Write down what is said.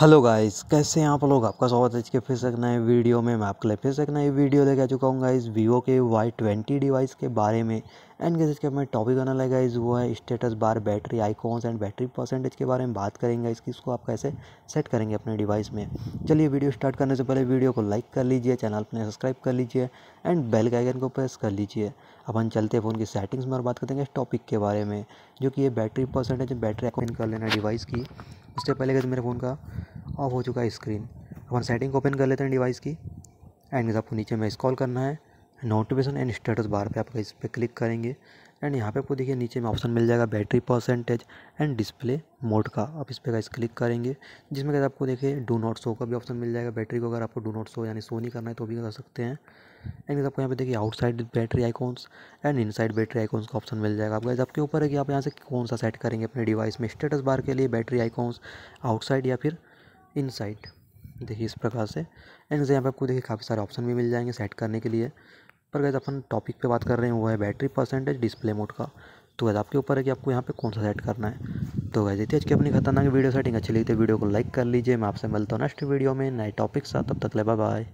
hello guys कैसे हैं आप लोग आपका स्वागत है इसके फिर से एक नए वीडियो में मैं आपके लिए फिर से एक नई वीडियो लेके आ चुका हूँ गाइस वीवो के वाई ट्वेंटी डिवाइस के बारे में एंड गैस इसके मैं टॉपिक बना लगा गाइस वो है status bar battery icons and battery percentage के बारे में बात करेंगे इसकी इसको आप कैसे सेट करेंगे अपने डिवाइस में चलिए वीडियो स्टार्ट करने से पहले वीडियो को लाइक कर लीजिए चैनल अपने सब्सक्राइब कर लीजिए एंड बेल के आइकन को प्रेस कर लीजिए अपन चलते फ़ोन की सेटिंग्स में और बात करेंगे इस टॉपिक के बारे में जो कि ये बैटरी परसेंटेज बैटरी आइकॉन कर लेना डिवाइस की उससे पहले कैसे मेरे फ़ोन का ऑफ हो चुका है स्क्रीन अपन सेटिंग ओपन कर लेते हैं डिवाइस की एंड आपको नीचे में स्कॉल करना है नोटिफिकेशन एंड स्टेटस बार पे आप इस पर क्लिक करेंगे एंड यहाँ पे आपको देखिए नीचे में ऑप्शन मिल जाएगा battery percentage and display mode का आप इस पर गाइस क्लिक करेंगे जिसमें गाइस आपको देखिए डू नॉट शो का भी ऑप्शन मिल जाएगा बैटरी को अगर आपको डू नॉट शो यानी शो नहीं करना है तो भी कर सकते हैं एंड आपको यहाँ पे देखिए outside battery icons and inside battery icons का ऑप्शन मिल जाएगा आप गाइस आपके ऊपर है कि आप यहाँ से कौन सा सेट करेंगे अपने डिवाइस में स्टेटस बार के लिए बैटरी आइकॉन्स आउटसाइड या फिर इनसाइट देखिए इस प्रकार से एंड यहाँ पे आपको देखिए काफ़ी सारे ऑप्शन भी मिल जाएंगे सेट करने के लिए पर गैस अपन टॉपिक पे बात कर रहे हैं वो है बैटरी परसेंटेज डिस्प्ले मोड का तो गैस आपके ऊपर है कि आपको यहाँ पे कौन सा सेट करना है तो गैस देखिए आज की अपनी खतरनाक वीडियो सेटिंग अच्छी लगी तो वीडियो को लाइक कर लीजिए मैं आपसे मिलता हूँ नेक्स्ट वीडियो में नए टॉपिक साथ तब तक ले बाय